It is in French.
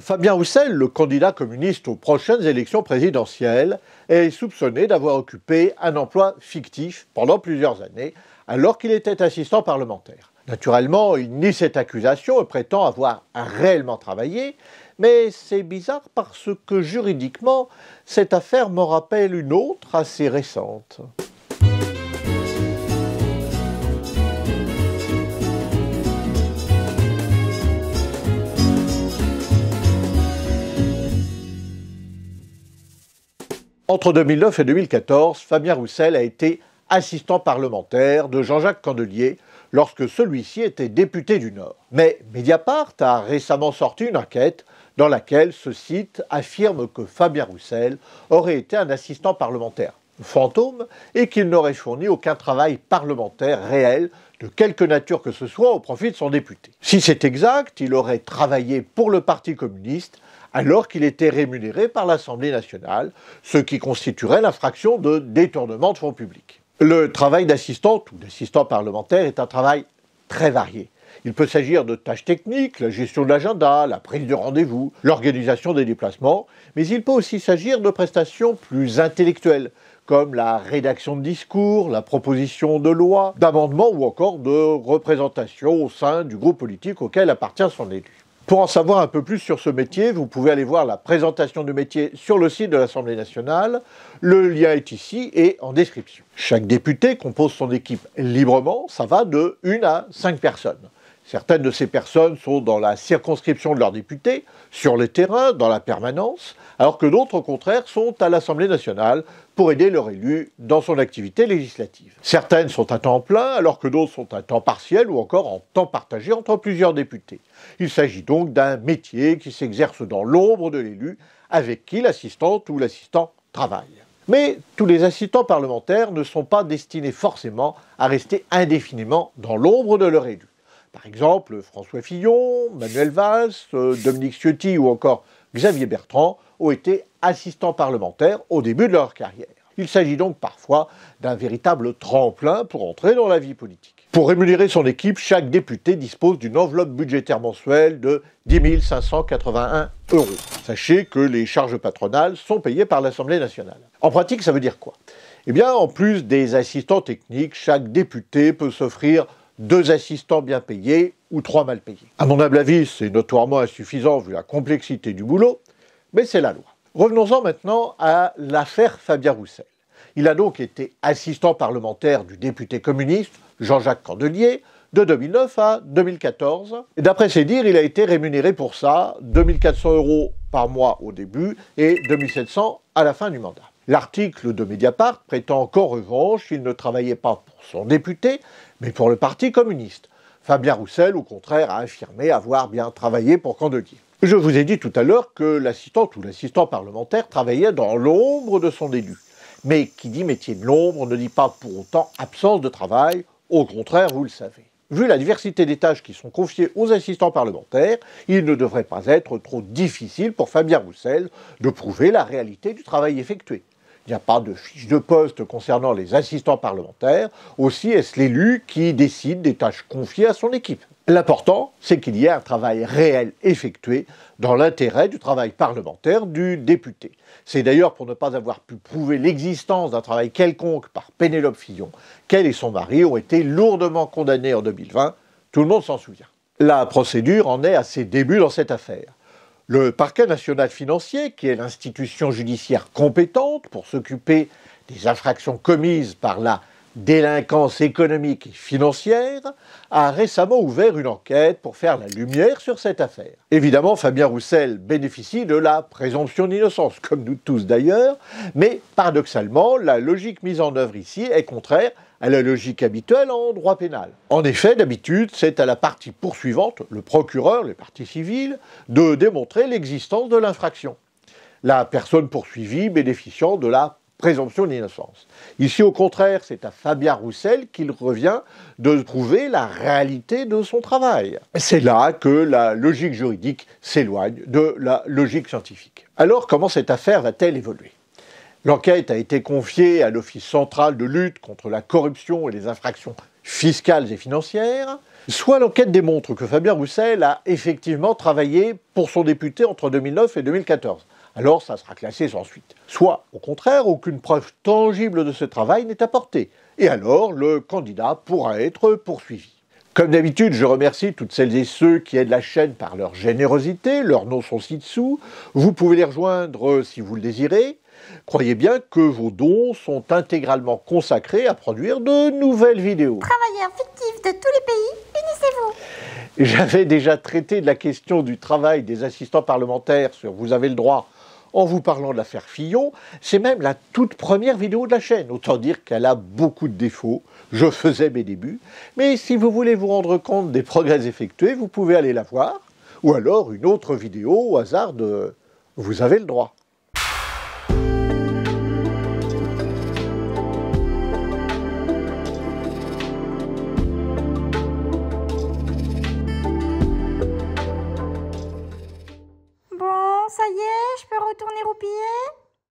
Fabien Roussel, le candidat communiste aux prochaines élections présidentielles, est soupçonné d'avoir occupé un emploi fictif pendant plusieurs années, alors qu'il était assistant parlementaire. Naturellement, il nie cette accusation et prétend avoir réellement travaillé, mais c'est bizarre parce que juridiquement, cette affaire me rappelle une autre assez récente. Entre 2009 et 2014, Fabien Roussel a été assistant parlementaire de Jean-Jacques Candelier lorsque celui-ci était député du Nord. Mais Mediapart a récemment sorti une enquête dans laquelle ce site affirme que Fabien Roussel aurait été un assistant parlementaire fantôme et qu'il n'aurait fourni aucun travail parlementaire réel de quelque nature que ce soit au profit de son député. Si c'est exact, il aurait travaillé pour le Parti communiste alors qu'il était rémunéré par l'Assemblée nationale, ce qui constituerait l'infraction de détournement de fonds publics. Le travail d'assistante ou d'assistant parlementaire est un travail très varié. Il peut s'agir de tâches techniques, la gestion de l'agenda, la prise de rendez-vous, l'organisation des déplacements, mais il peut aussi s'agir de prestations plus intellectuelles, comme la rédaction de discours, la proposition de loi, d'amendements ou encore de représentation au sein du groupe politique auquel appartient son élu. Pour en savoir un peu plus sur ce métier, vous pouvez aller voir la présentation du métier sur le site de l'Assemblée nationale. Le lien est ici et en description. Chaque député compose son équipe librement, ça va de 1 à 5 personnes. Certaines de ces personnes sont dans la circonscription de leurs députés, sur le terrain, dans la permanence, alors que d'autres, au contraire, sont à l'Assemblée nationale pour aider leur élu dans son activité législative. Certaines sont à temps plein, alors que d'autres sont à temps partiel ou encore en temps partagé entre plusieurs députés. Il s'agit donc d'un métier qui s'exerce dans l'ombre de l'élu, avec qui l'assistante ou l'assistant travaille. Mais tous les assistants parlementaires ne sont pas destinés forcément à rester indéfiniment dans l'ombre de leur élu. Par exemple, François Fillon, Manuel Valls, euh, Dominique Ciotti ou encore Xavier Bertrand ont été assistants parlementaires au début de leur carrière. Il s'agit donc parfois d'un véritable tremplin pour entrer dans la vie politique. Pour rémunérer son équipe, chaque député dispose d'une enveloppe budgétaire mensuelle de 10 581 euros. Sachez que les charges patronales sont payées par l'Assemblée nationale. En pratique, ça veut dire quoi Eh bien, en plus des assistants techniques, chaque député peut s'offrir deux assistants bien payés ou trois mal payés. À mon humble avis, c'est notoirement insuffisant vu la complexité du boulot, mais c'est la loi. Revenons-en maintenant à l'affaire Fabien Roussel. Il a donc été assistant parlementaire du député communiste Jean-Jacques Candelier de 2009 à 2014. Et d'après ses dires, il a été rémunéré pour ça 2400 euros par mois au début et 2700 à la fin du mandat. L'article de Mediapart prétend qu'en revanche, il ne travaillait pas pour son député, mais pour le Parti communiste. Fabien Roussel, au contraire, a affirmé avoir bien travaillé pour Candelier. Je vous ai dit tout à l'heure que l'assistante ou l'assistant parlementaire travaillait dans l'ombre de son élu. Mais qui dit métier de l'ombre ne dit pas pour autant absence de travail, au contraire, vous le savez. Vu la diversité des tâches qui sont confiées aux assistants parlementaires, il ne devrait pas être trop difficile pour Fabien Roussel de prouver la réalité du travail effectué. Il n'y a pas de fiche de poste concernant les assistants parlementaires. Aussi est-ce l'élu qui décide des tâches confiées à son équipe. L'important, c'est qu'il y ait un travail réel effectué dans l'intérêt du travail parlementaire du député. C'est d'ailleurs pour ne pas avoir pu prouver l'existence d'un travail quelconque par Pénélope Fillon qu'elle et son mari ont été lourdement condamnés en 2020. Tout le monde s'en souvient. La procédure en est à ses débuts dans cette affaire. Le parquet national financier, qui est l'institution judiciaire compétente pour s'occuper des infractions commises par la délinquance économique et financière, a récemment ouvert une enquête pour faire la lumière sur cette affaire. Évidemment, Fabien Roussel bénéficie de la présomption d'innocence, comme nous tous d'ailleurs, mais paradoxalement, la logique mise en œuvre ici est contraire à la logique habituelle en droit pénal. En effet, d'habitude, c'est à la partie poursuivante, le procureur, les parties civiles, de démontrer l'existence de l'infraction. La personne poursuivie bénéficiant de la présomption d'innocence. Ici, au contraire, c'est à Fabien Roussel qu'il revient de prouver la réalité de son travail. C'est là que la logique juridique s'éloigne de la logique scientifique. Alors, comment cette affaire va-t-elle évoluer L'enquête a été confiée à l'Office central de lutte contre la corruption et les infractions fiscales et financières. Soit l'enquête démontre que Fabien Roussel a effectivement travaillé pour son député entre 2009 et 2014 alors ça sera classé sans suite. Soit, au contraire, aucune preuve tangible de ce travail n'est apportée, et alors le candidat pourra être poursuivi. Comme d'habitude, je remercie toutes celles et ceux qui aident la chaîne par leur générosité, leurs noms sont ci-dessous, vous pouvez les rejoindre euh, si vous le désirez. Croyez bien que vos dons sont intégralement consacrés à produire de nouvelles vidéos. Travailleurs fictifs de tous les pays, unissez-vous j'avais déjà traité de la question du travail des assistants parlementaires sur Vous avez le droit en vous parlant de l'affaire Fillon. C'est même la toute première vidéo de la chaîne. Autant dire qu'elle a beaucoup de défauts. Je faisais mes débuts. Mais si vous voulez vous rendre compte des progrès effectués, vous pouvez aller la voir. Ou alors une autre vidéo au hasard de... Vous avez le droit.